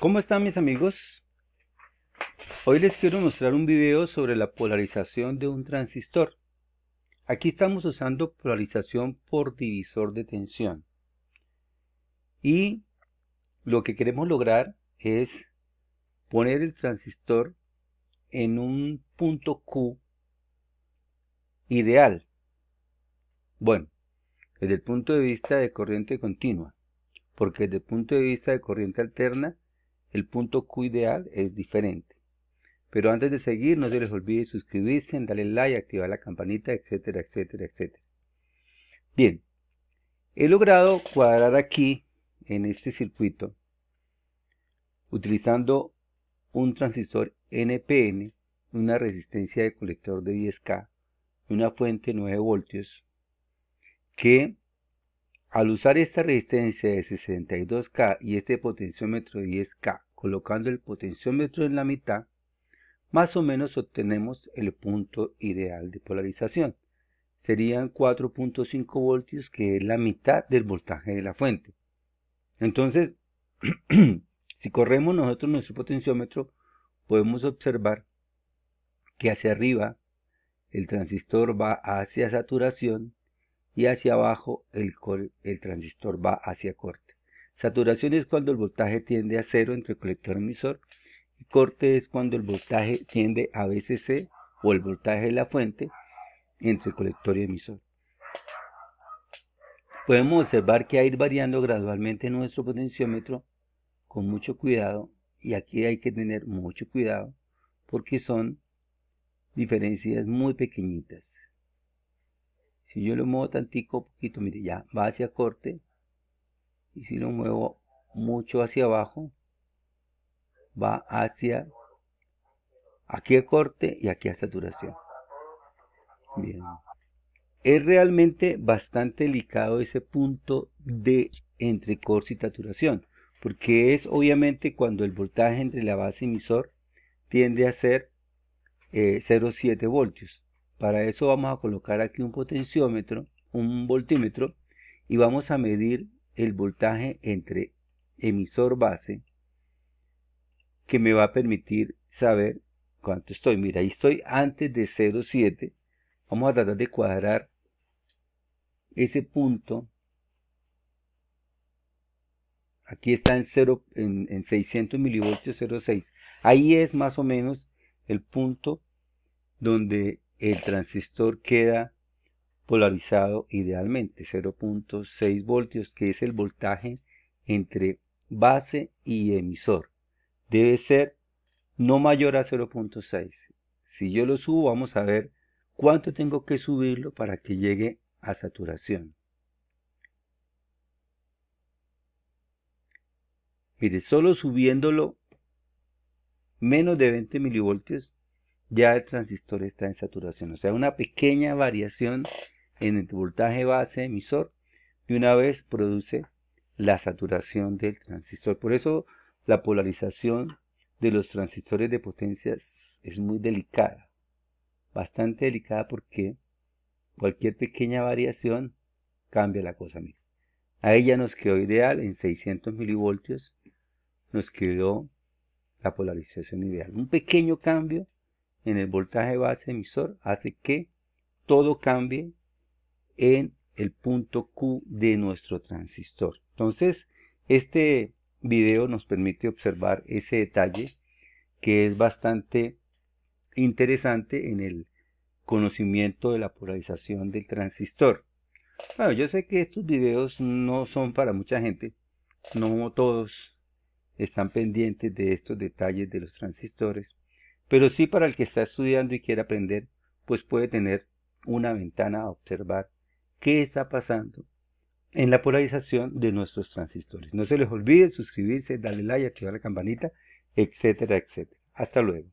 ¿Cómo están mis amigos? Hoy les quiero mostrar un video sobre la polarización de un transistor. Aquí estamos usando polarización por divisor de tensión. Y lo que queremos lograr es poner el transistor en un punto Q ideal. Bueno, desde el punto de vista de corriente continua, porque desde el punto de vista de corriente alterna el punto Q ideal es diferente. Pero antes de seguir, no se les olvide suscribirse, darle like, activar la campanita, etcétera, etcétera, etcétera. Bien, he logrado cuadrar aquí, en este circuito, utilizando un transistor NPN, una resistencia de colector de 10K, una fuente 9 voltios, que al usar esta resistencia de 62K y este potenciómetro de 10K, colocando el potenciómetro en la mitad, más o menos obtenemos el punto ideal de polarización. Serían 4.5 voltios, que es la mitad del voltaje de la fuente. Entonces, si corremos nosotros nuestro potenciómetro, podemos observar que hacia arriba el transistor va hacia saturación hacia abajo el, el transistor va hacia corte. Saturación es cuando el voltaje tiende a cero entre colector y e emisor y corte es cuando el voltaje tiende a VCC o el voltaje de la fuente entre colector y emisor. Podemos observar que a ir variando gradualmente nuestro potenciómetro con mucho cuidado y aquí hay que tener mucho cuidado porque son diferencias muy pequeñitas. Si yo lo muevo tantico, poquito, mire, ya va hacia corte. Y si lo muevo mucho hacia abajo, va hacia aquí a corte y aquí a saturación. Bien. Es realmente bastante delicado ese punto de entre corte y saturación, porque es obviamente cuando el voltaje entre la base y emisor tiende a ser 0,7 eh, voltios. Para eso vamos a colocar aquí un potenciómetro, un voltímetro, y vamos a medir el voltaje entre emisor base, que me va a permitir saber cuánto estoy. Mira, ahí estoy antes de 0,7. Vamos a tratar de cuadrar ese punto. Aquí está en, 0, en, 600 milivoltios 0,6. Ahí es más o menos el punto donde el transistor queda polarizado idealmente, 0.6 voltios, que es el voltaje entre base y emisor. Debe ser no mayor a 0.6. Si yo lo subo, vamos a ver cuánto tengo que subirlo para que llegue a saturación. Mire, solo subiéndolo menos de 20 milivoltios ya el transistor está en saturación. O sea, una pequeña variación en el voltaje base emisor Y una vez produce la saturación del transistor. Por eso la polarización de los transistores de potencias es muy delicada, bastante delicada porque cualquier pequeña variación cambia la cosa. A ella nos quedó ideal en 600 milivoltios, nos quedó la polarización ideal. Un pequeño cambio en el voltaje base emisor hace que todo cambie en el punto Q de nuestro transistor. Entonces, este video nos permite observar ese detalle que es bastante interesante en el conocimiento de la polarización del transistor. Bueno, yo sé que estos videos no son para mucha gente, no todos están pendientes de estos detalles de los transistores, pero sí para el que está estudiando y quiere aprender, pues puede tener una ventana a observar qué está pasando en la polarización de nuestros transistores. No se les olvide suscribirse, darle like, activar la campanita, etcétera, etcétera. Hasta luego.